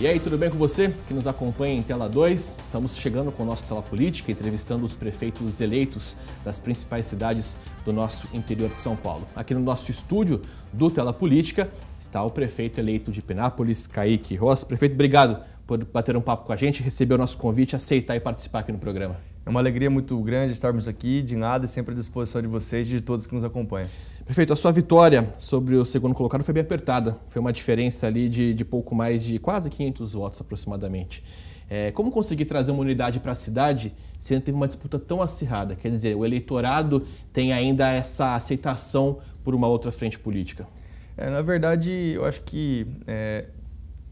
E aí, tudo bem com você que nos acompanha em Tela 2? Estamos chegando com o nosso Tela Política, entrevistando os prefeitos eleitos das principais cidades do nosso interior de São Paulo. Aqui no nosso estúdio do Tela Política está o prefeito eleito de Penápolis, Kaique Ross. Prefeito, obrigado por bater um papo com a gente, receber o nosso convite, aceitar e participar aqui no programa. É uma alegria muito grande estarmos aqui, de nada, sempre à disposição de vocês e de todos que nos acompanham. Prefeito, a sua vitória sobre o segundo colocado foi bem apertada. Foi uma diferença ali de, de pouco mais de quase 500 votos aproximadamente. É, como conseguir trazer uma unidade para a cidade se ainda teve uma disputa tão acirrada? Quer dizer, o eleitorado tem ainda essa aceitação por uma outra frente política? É, na verdade, eu acho que é,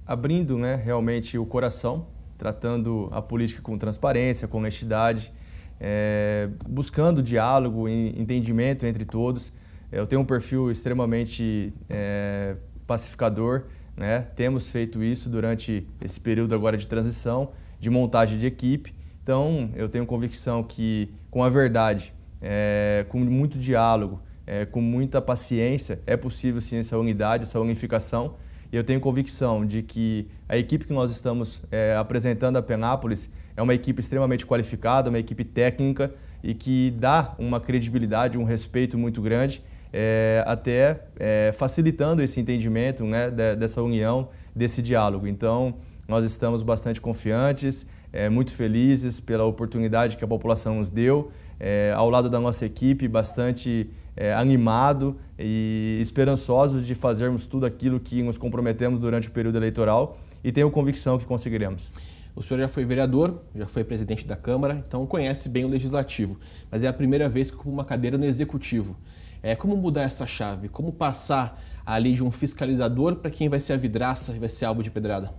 abrindo né, realmente o coração, tratando a política com transparência, com honestidade, é, buscando diálogo e entendimento entre todos, eu tenho um perfil extremamente é, pacificador, né? Temos feito isso durante esse período agora de transição, de montagem de equipe. Então, eu tenho convicção que com a verdade, é, com muito diálogo, é, com muita paciência, é possível sim essa unidade, essa unificação. E eu tenho convicção de que a equipe que nós estamos é, apresentando a Penápolis é uma equipe extremamente qualificada, uma equipe técnica e que dá uma credibilidade, um respeito muito grande é, até é, facilitando esse entendimento né, dessa união, desse diálogo. Então, nós estamos bastante confiantes, é, muito felizes pela oportunidade que a população nos deu, é, ao lado da nossa equipe, bastante é, animado e esperançosos de fazermos tudo aquilo que nos comprometemos durante o período eleitoral e tenho convicção que conseguiremos. O senhor já foi vereador, já foi presidente da Câmara, então conhece bem o legislativo, mas é a primeira vez que ocupa uma cadeira no executivo. É, como mudar essa chave? Como passar ali de um fiscalizador para quem vai ser a vidraça e vai ser alvo de pedrada?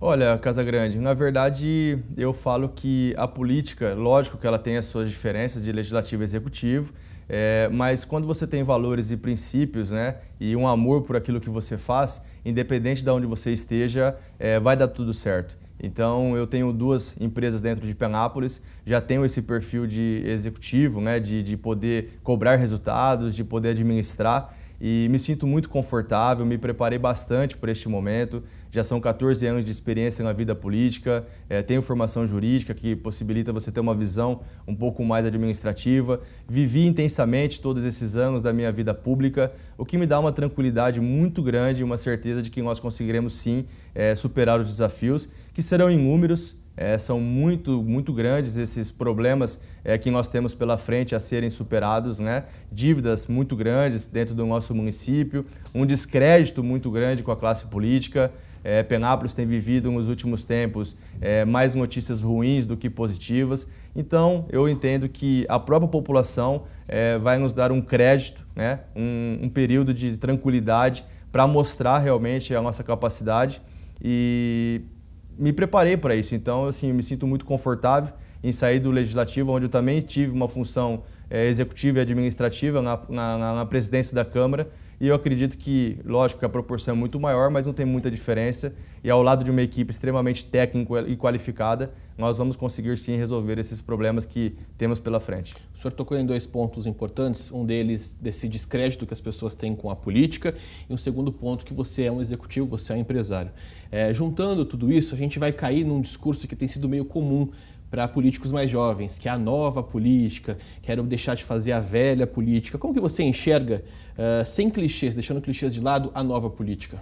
Olha, Casa Grande, na verdade eu falo que a política, lógico que ela tem as suas diferenças de legislativo e executivo, é, mas quando você tem valores e princípios né, e um amor por aquilo que você faz, independente de onde você esteja, é, vai dar tudo certo. Então, eu tenho duas empresas dentro de Penápolis, já tenho esse perfil de executivo, né, de, de poder cobrar resultados, de poder administrar e me sinto muito confortável, me preparei bastante para este momento. Já são 14 anos de experiência na vida política, é, tenho formação jurídica que possibilita você ter uma visão um pouco mais administrativa. Vivi intensamente todos esses anos da minha vida pública, o que me dá uma tranquilidade muito grande e uma certeza de que nós conseguiremos sim é, superar os desafios, que serão inúmeros é, são muito, muito grandes esses problemas é, que nós temos pela frente a serem superados, né? dívidas muito grandes dentro do nosso município, um descrédito muito grande com a classe política. É, Penápolis tem vivido nos últimos tempos é, mais notícias ruins do que positivas. Então, eu entendo que a própria população é, vai nos dar um crédito, né? um, um período de tranquilidade para mostrar realmente a nossa capacidade e me preparei para isso. Então, assim, eu me sinto muito confortável em sair do legislativo, onde eu também tive uma função é, executiva e administrativa na, na, na presidência da Câmara e eu acredito que, lógico, que a proporção é muito maior, mas não tem muita diferença. E ao lado de uma equipe extremamente técnica e qualificada, nós vamos conseguir sim resolver esses problemas que temos pela frente. O senhor tocou em dois pontos importantes. Um deles, desse descrédito que as pessoas têm com a política. E um segundo ponto, que você é um executivo, você é um empresário. É, juntando tudo isso, a gente vai cair num discurso que tem sido meio comum para políticos mais jovens, que é a nova política, quero deixar de fazer a velha política. Como que você enxerga, uh, sem clichês, deixando clichês de lado, a nova política?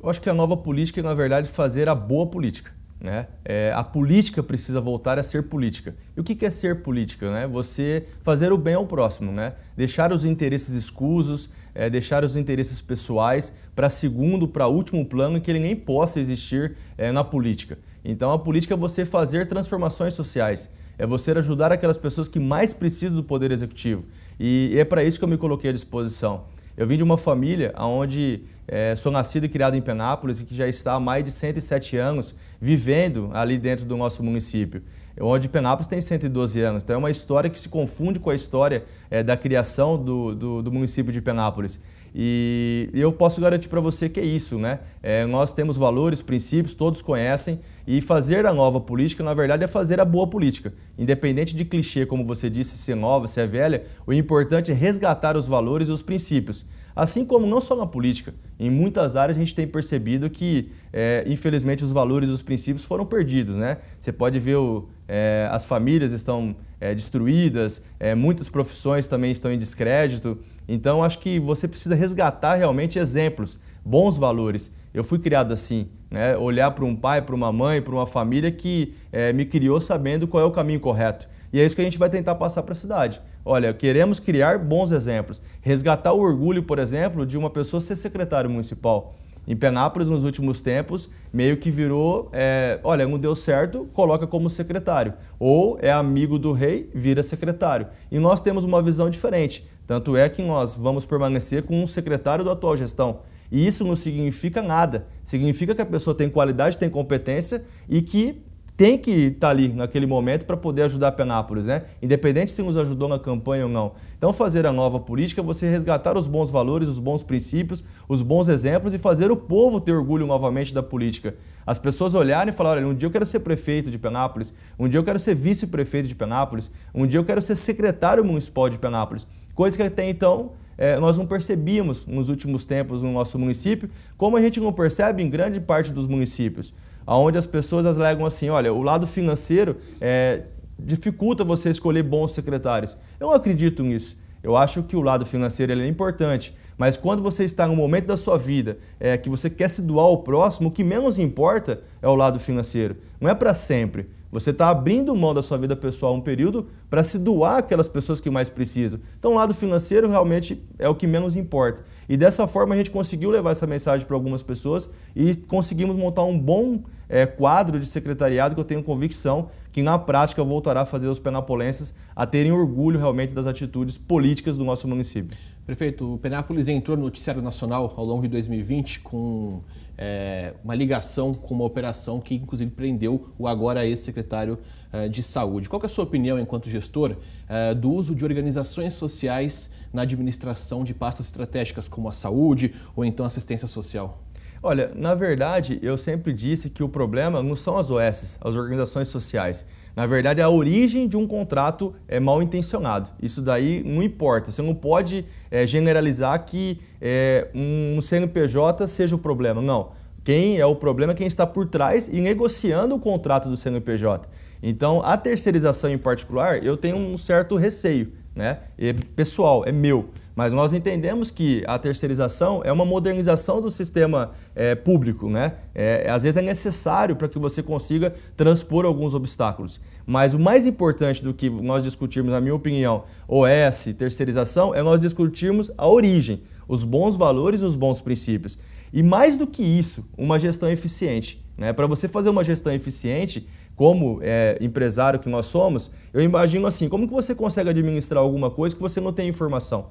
Eu acho que a nova política é, na verdade, fazer a boa política. Né? É, a política precisa voltar a ser política. E o que, é ser política? Né? Você fazer o bem ao próximo, né? deixar os interesses escusos, é, deixar os interesses pessoais para segundo, para último plano, que ele nem possa existir é, na política. Então a política é você fazer transformações sociais, é você ajudar aquelas pessoas que mais precisam do poder executivo. E é para isso que eu me coloquei à disposição. Eu vim de uma família onde é, sou nascido e criado em Penápolis e que já está há mais de 107 anos vivendo ali dentro do nosso município. O Odd Penápolis tem 112 anos, então é uma história que se confunde com a história é, da criação do, do, do município de Penápolis. E eu posso garantir para você que é isso, né? É, nós temos valores, princípios, todos conhecem, e fazer a nova política, na verdade, é fazer a boa política. Independente de clichê, como você disse, se é nova, se é velha, o importante é resgatar os valores e os princípios. Assim como não só na política, em muitas áreas a gente tem percebido que, é, infelizmente, os valores, os princípios foram perdidos. Né? Você pode ver o, é, as famílias estão é, destruídas, é, muitas profissões também estão em descrédito. Então, acho que você precisa resgatar realmente exemplos, bons valores. Eu fui criado assim, né? olhar para um pai, para uma mãe, para uma família que é, me criou sabendo qual é o caminho correto. E é isso que a gente vai tentar passar para a cidade. Olha, queremos criar bons exemplos. Resgatar o orgulho, por exemplo, de uma pessoa ser secretário municipal. Em Penápolis, nos últimos tempos, meio que virou, é, olha, não deu certo, coloca como secretário. Ou é amigo do rei, vira secretário. E nós temos uma visão diferente. Tanto é que nós vamos permanecer com um secretário da atual gestão. E isso não significa nada. Significa que a pessoa tem qualidade, tem competência e que tem que estar tá ali naquele momento para poder ajudar Penápolis, né? Independente se nos ajudou na campanha ou não. Então, fazer a nova política é você resgatar os bons valores, os bons princípios, os bons exemplos e fazer o povo ter orgulho novamente da política. As pessoas olharem e falarem: olha, um dia eu quero ser prefeito de Penápolis, um dia eu quero ser vice-prefeito de Penápolis, um dia eu quero ser secretário municipal de Penápolis. Coisa que até então é, nós não percebíamos nos últimos tempos no nosso município, como a gente não percebe em grande parte dos municípios onde as pessoas alegam assim, olha, o lado financeiro é, dificulta você escolher bons secretários. Eu não acredito nisso. Eu acho que o lado financeiro é importante, mas quando você está no momento da sua vida é, que você quer se doar ao próximo, o que menos importa é o lado financeiro. Não é para sempre. Você está abrindo mão da sua vida pessoal um período para se doar aquelas pessoas que mais precisam. Então, o lado financeiro realmente é o que menos importa. E dessa forma, a gente conseguiu levar essa mensagem para algumas pessoas e conseguimos montar um bom é, quadro de secretariado que eu tenho convicção que, na prática, voltará a fazer os penapolenses a terem orgulho realmente das atitudes políticas do nosso município. Prefeito, o Penápolis entrou no Noticiário Nacional ao longo de 2020 com é, uma ligação com uma operação que, inclusive, prendeu o agora ex-secretário é, de Saúde. Qual é a sua opinião, enquanto gestor, é, do uso de organizações sociais na administração de pastas estratégicas como a saúde ou então assistência social? Olha, na verdade, eu sempre disse que o problema não são as OS, as organizações sociais. Na verdade, a origem de um contrato é mal intencionado. Isso daí não importa. Você não pode é, generalizar que é, um CNPJ seja o problema. Não. Quem é o problema é quem está por trás e negociando o contrato do CNPJ. Então, a terceirização em particular, eu tenho um certo receio né? É pessoal, é meu. Mas nós entendemos que a terceirização é uma modernização do sistema é, público, né? É, às vezes é necessário para que você consiga transpor alguns obstáculos. Mas o mais importante do que nós discutirmos, na minha opinião, OS, terceirização, é nós discutirmos a origem, os bons valores e os bons princípios. E mais do que isso, uma gestão eficiente. Né? Para você fazer uma gestão eficiente, como é, empresário que nós somos, eu imagino assim, como que você consegue administrar alguma coisa que você não tem informação?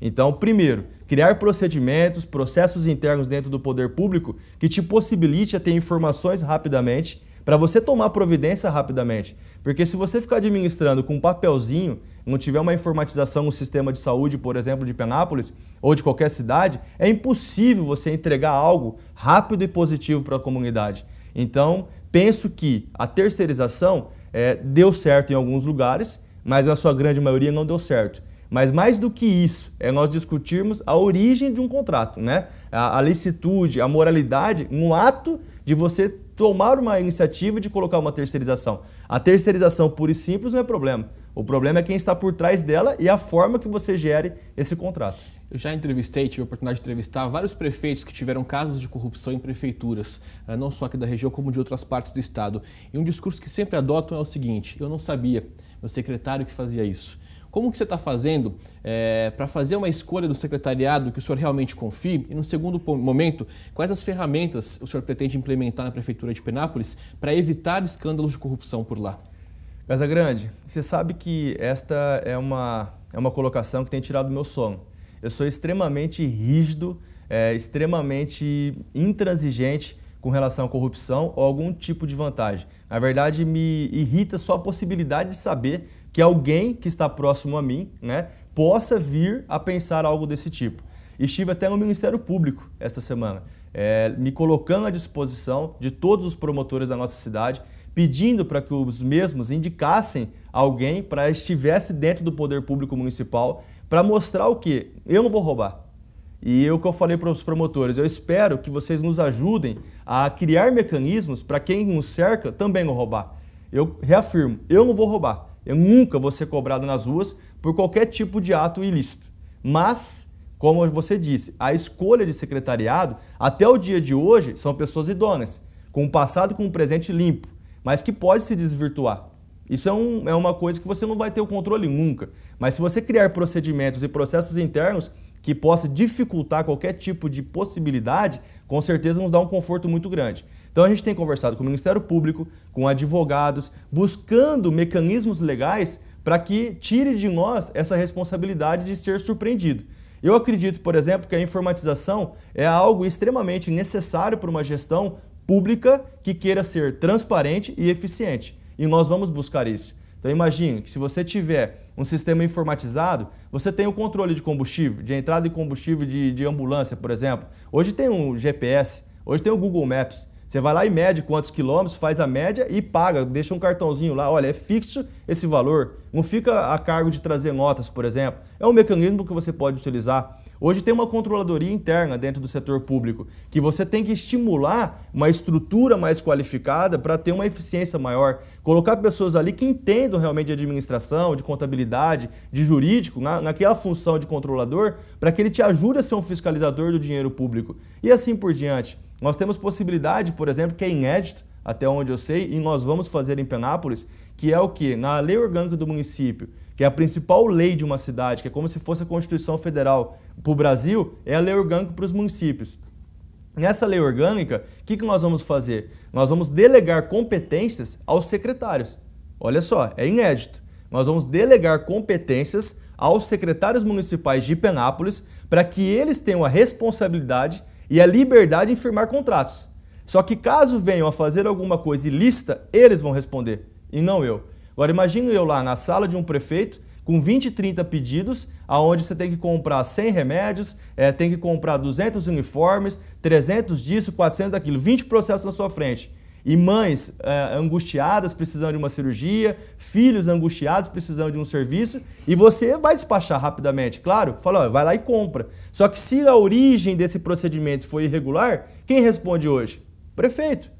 Então, primeiro, criar procedimentos, processos internos dentro do poder público que te possibilite a ter informações rapidamente para você tomar providência rapidamente. Porque se você ficar administrando com um papelzinho, não tiver uma informatização no sistema de saúde, por exemplo, de Penápolis ou de qualquer cidade, é impossível você entregar algo rápido e positivo para a comunidade. Então, penso que a terceirização é, deu certo em alguns lugares, mas na sua grande maioria não deu certo. Mas mais do que isso, é nós discutirmos a origem de um contrato, né? a, a licitude, a moralidade, um ato de você tomar uma iniciativa de colocar uma terceirização. A terceirização pura e simples não é problema. O problema é quem está por trás dela e a forma que você gere esse contrato. Eu já entrevistei, tive a oportunidade de entrevistar vários prefeitos que tiveram casos de corrupção em prefeituras, eh, não só aqui da região, como de outras partes do estado. E um discurso que sempre adotam é o seguinte: eu não sabia, meu secretário que fazia isso. Como que você está fazendo é, eh, para fazer uma escolha do secretariado que o senhor realmente confie? E no segundo momento, quais as ferramentas o senhor pretende implementar na Prefeitura de Penápolis para evitar escândalos de corrupção por lá? Casa Grande, você sabe que esta é uma, é uma colocação que tem tirado meu sono. Eu sou extremamente rígido, é, extremamente intransigente com relação à corrupção ou algum tipo de vantagem. Na verdade, me irrita só a possibilidade de saber que alguém que está próximo a mim né, possa vir a pensar algo desse tipo. Estive até no Ministério Público esta semana, é, me colocando à disposição de todos os promotores da nossa cidade, pedindo para que os mesmos indicassem alguém para estivesse dentro do poder público municipal para mostrar o que eu não vou roubar. E é o que eu falei para os promotores, eu espero que vocês nos ajudem a criar mecanismos para quem nos cerca também não roubar. Eu reafirmo, eu não vou roubar. Eu nunca vou ser cobrado nas ruas por qualquer tipo de ato ilícito. Mas, como você disse, a escolha de secretariado, até o dia de hoje, são pessoas idôneas, com um passado com um presente limpo, mas que pode se desvirtuar. Isso é, um, é uma coisa que você não vai ter o controle nunca. Mas se você criar procedimentos e processos internos, que possa dificultar qualquer tipo de possibilidade, com certeza nos dá um conforto muito grande. Então a gente tem conversado com o Ministério Público, com advogados, buscando mecanismos legais para que tire de nós essa responsabilidade de ser surpreendido. Eu acredito, por exemplo, que a informatização é algo extremamente necessário para uma gestão pública que queira ser transparente e eficiente. E nós vamos buscar isso. Então imagine que se você tiver um sistema informatizado, você tem o controle de combustível, de entrada de combustível de, de ambulância, por exemplo. Hoje tem um GPS, hoje tem o Google Maps. Você vai lá e mede quantos quilômetros, faz a média e paga, deixa um cartãozinho lá, olha, é fixo esse valor. Não fica a cargo de trazer notas, por exemplo. É um mecanismo que você pode utilizar. Hoje tem uma controladoria interna dentro do setor público, que você tem que estimular uma estrutura mais qualificada para ter uma eficiência maior. Colocar pessoas ali que entendam realmente de administração, de contabilidade, de jurídico, na, naquela função de controlador, para que ele te ajude a ser um fiscalizador do dinheiro público. E assim por diante. Nós temos possibilidade, por exemplo, que é inédito, até onde eu sei, e nós vamos fazer em Penápolis, que é o que? Na lei orgânica do município, que é a principal lei de uma cidade, que é como se fosse a Constituição Federal para o Brasil, é a lei orgânica para os municípios. Nessa lei orgânica, o que, que nós vamos fazer? Nós vamos delegar competências aos secretários. Olha só, é inédito. Nós vamos delegar competências aos secretários municipais de Penápolis para que eles tenham a responsabilidade e a liberdade em firmar contratos. Só que caso venham a fazer alguma coisa ilícita, eles vão responder, e não eu. Agora imagina eu lá na sala de um prefeito com 20, 30 pedidos, aonde você tem que comprar 100 remédios, é, tem que comprar 200 uniformes, 300 disso, 400 daquilo, 20 processos na sua frente. E mães é, angustiadas precisando de uma cirurgia, filhos angustiados precisando de um serviço, e você vai despachar rapidamente, claro, fala, ó, vai lá e compra. Só que se a origem desse procedimento foi irregular, quem responde hoje? Prefeito.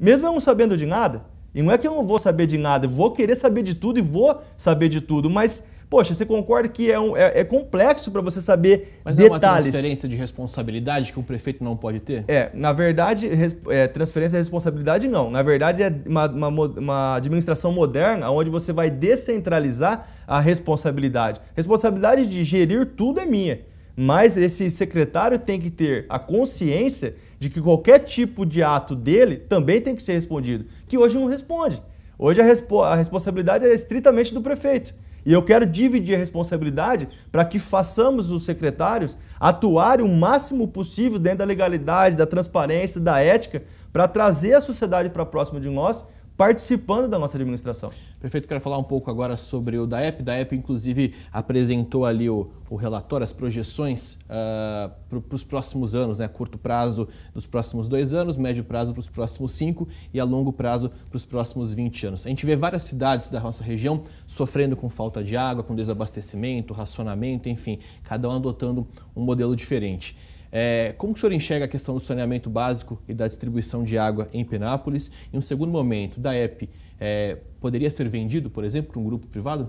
Mesmo eu não sabendo de nada, e não é que eu não vou saber de nada, eu vou querer saber de tudo e vou saber de tudo, mas Poxa, você concorda que é, um, é, é complexo para você saber Mas detalhes. Mas é uma transferência de responsabilidade que um prefeito não pode ter? É, na verdade, res, é, transferência de responsabilidade não. Na verdade, é uma, uma, uma, administração moderna onde você vai descentralizar a responsabilidade. Responsabilidade de gerir tudo é minha. Mas esse secretário tem que ter a consciência de que qualquer tipo de ato dele também tem que ser respondido, que hoje não responde. Hoje a, respo a responsabilidade é estritamente do prefeito. E eu quero dividir a responsabilidade para que façamos os secretários atuarem o máximo possível dentro da legalidade, da transparência, da ética, para trazer a sociedade para próxima de nós participando da nossa administração. Prefeito, quero falar um pouco agora sobre o DAEP. DAEP, inclusive, apresentou ali o, o relatório, as projeções uh, ah, para os próximos anos, né? Curto prazo dos próximos dois anos, médio prazo para os próximos cinco e a longo prazo para os próximos 20 anos. A gente vê várias cidades da nossa região sofrendo com falta de água, com desabastecimento, racionamento, enfim, cada um adotando um modelo diferente. É, como o senhor enxerga a questão do saneamento básico e da distribuição de água em Penápolis? Em um segundo momento, da EP, é, poderia ser vendido, por exemplo, para um grupo privado?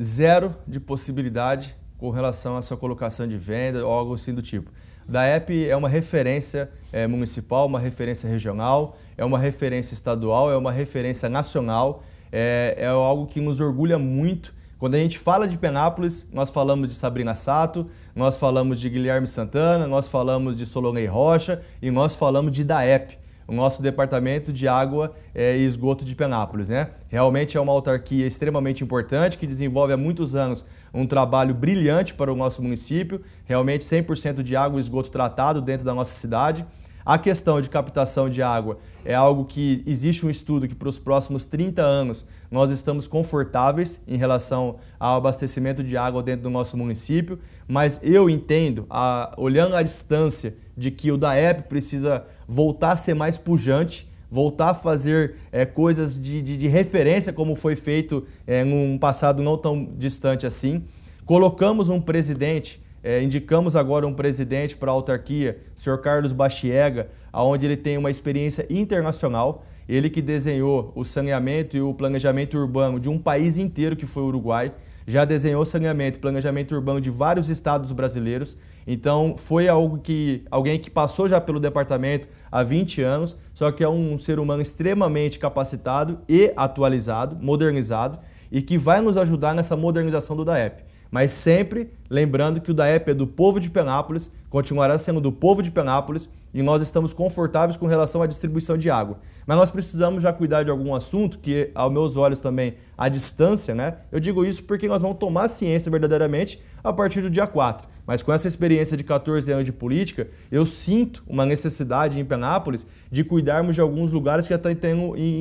Zero de possibilidade com relação à sua colocação de venda ou algo assim do tipo. Da EP é uma referência é, municipal, uma referência regional, é uma referência estadual, é uma referência nacional, é, é algo que nos orgulha muito. Quando a gente fala de Penápolis, nós falamos de Sabrina Sato, nós falamos de Guilherme Santana, nós falamos de Solonei Rocha e nós falamos de DAEP, o nosso departamento de água eh, e esgoto de Penápolis. Né? Realmente é uma autarquia extremamente importante que desenvolve há muitos anos um trabalho brilhante para o nosso município, realmente 100% de água e esgoto tratado dentro da nossa cidade. A questão de captação de água é algo que existe um estudo que para os próximos 30 anos nós estamos confortáveis em relação ao abastecimento de água dentro do nosso município, mas eu entendo, a, olhando a distância, de que o DAEP precisa voltar a ser mais pujante voltar a fazer é, coisas de, de, de, referência, como foi feito é, num passado não tão distante assim. Colocamos um presidente é, indicamos agora um presidente para a autarquia, o senhor Carlos Bachiega, onde ele tem uma experiência internacional. Ele que desenhou o saneamento e o planejamento urbano de um país inteiro que foi o Uruguai. Já desenhou saneamento e planejamento urbano de vários estados brasileiros. Então foi algo que alguém que passou já pelo departamento há 20 anos, só que é um ser humano extremamente capacitado e atualizado, modernizado, e que vai nos ajudar nessa modernização do DAEP. Mas sempre lembrando que o DAEP é do povo de Penápolis, continuará sendo do povo de Penápolis e nós estamos confortáveis com relação à distribuição de água. Mas nós precisamos já cuidar de algum assunto que, aos meus olhos também, a distância, né? Eu digo isso porque nós vamos tomar ciência verdadeiramente a partir do dia 4. Mas com essa experiência de 14 anos de política, eu sinto uma necessidade em Penápolis de cuidarmos de alguns lugares que até tem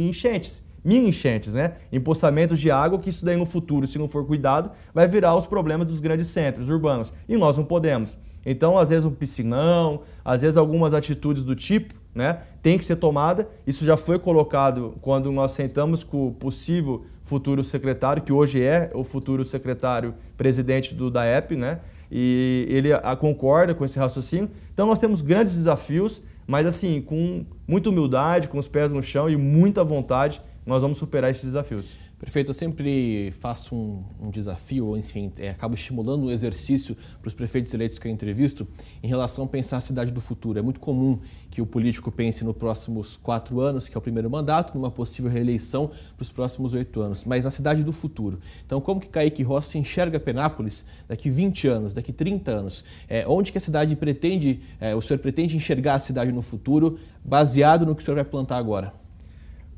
enchentes mini enchentes, né? Empoçamentos de água que isso daí no futuro, se não for cuidado, vai virar os problemas dos grandes centros urbanos. E nós não podemos. Então, às vezes um piscinão, às vezes algumas atitudes do tipo, né, tem que ser tomada. Isso já foi colocado quando nós sentamos com o possível futuro secretário, que hoje é o futuro secretário presidente do DAEP, né? E ele a, concorda com esse raciocínio. Então, nós temos grandes desafios, mas assim, com muita humildade, com os pés no chão e muita vontade nós vamos superar esses desafios. Prefeito, eu sempre faço um, um desafio, enfim, é, acabo estimulando um exercício para os prefeitos eleitos que eu entrevisto em relação a pensar a cidade do futuro. É muito comum que o político pense nos próximos quatro anos, que é o primeiro mandato, numa possível reeleição para os próximos oito anos, mas na cidade do futuro. Então, como que Kaique Rossi enxerga Penápolis daqui 20 anos, daqui 30 anos? É, onde que a cidade pretende, é, o senhor pretende enxergar a cidade no futuro, baseado no que o senhor vai plantar agora?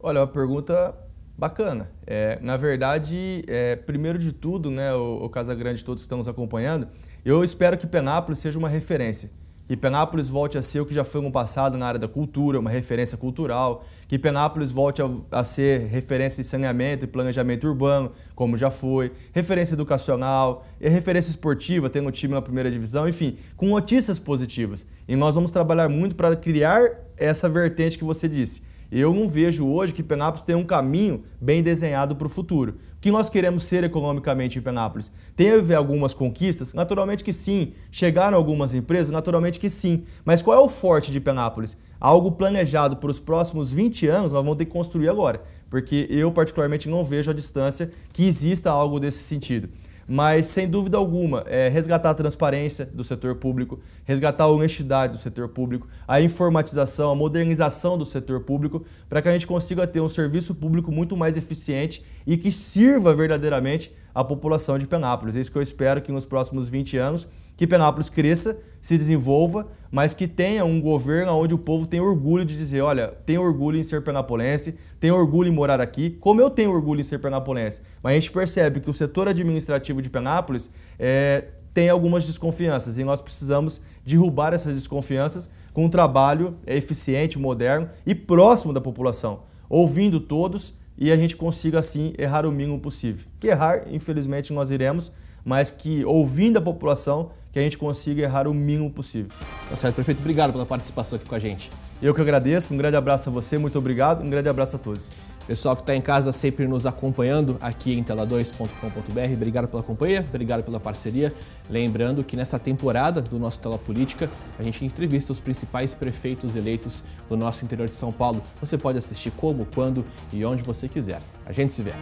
Olha, é uma pergunta bacana. É, na verdade, é, primeiro de tudo, né, o, o Casa Grande todos estamos acompanhando, eu espero que Penápolis seja uma referência. Que Penápolis volte a ser o que já foi no passado na área da cultura, uma referência cultural. Que Penápolis volte a, a ser referência em saneamento e planejamento urbano, como já foi. Referência educacional, e referência esportiva, tendo um time na primeira divisão, enfim, com notícias positivas. E nós vamos trabalhar muito para criar essa vertente que você disse eu não vejo hoje que Penápolis tem um caminho bem desenhado para o futuro. O que nós queremos ser economicamente em Penápolis? Teve algumas conquistas? Naturalmente que sim. Chegaram algumas empresas? Naturalmente que sim. Mas qual é o forte de Penápolis? Algo planejado para os próximos 20 anos, nós vamos ter que construir agora. Porque eu, particularmente, não vejo a distância que exista algo desse sentido. Mas, sem dúvida alguma, é resgatar a transparência do setor público, resgatar a honestidade do setor público, a informatização, a modernização do setor público, para que a gente consiga ter um serviço público muito mais eficiente e que sirva verdadeiramente a população de Penápolis. É isso que eu espero que nos próximos 20 anos que Penápolis cresça, se desenvolva, mas que tenha um governo onde o povo tem orgulho de dizer, olha, tenho orgulho em ser penapolense, tenho orgulho em morar aqui, como eu tenho orgulho em ser penapolense. Mas a gente percebe que o setor administrativo de Penápolis é, tem algumas desconfianças e nós precisamos derrubar essas desconfianças com um trabalho eficiente, moderno e próximo da população, ouvindo todos, e a gente consiga assim errar o mínimo possível. Que errar, infelizmente, nós iremos, mas que ouvindo a população, que a gente consiga errar o mínimo possível. Tá certo, prefeito. Obrigado pela participação aqui com a gente. Eu que agradeço, um grande abraço a você, muito obrigado, um grande abraço a todos. Pessoal que está em casa sempre nos acompanhando aqui em tela2.com.br, obrigado pela companhia, obrigado pela parceria. Lembrando que nessa temporada do nosso Tela Política, a gente entrevista os principais prefeitos eleitos do nosso interior de São Paulo. Você pode assistir como, quando e onde você quiser. A gente se vê.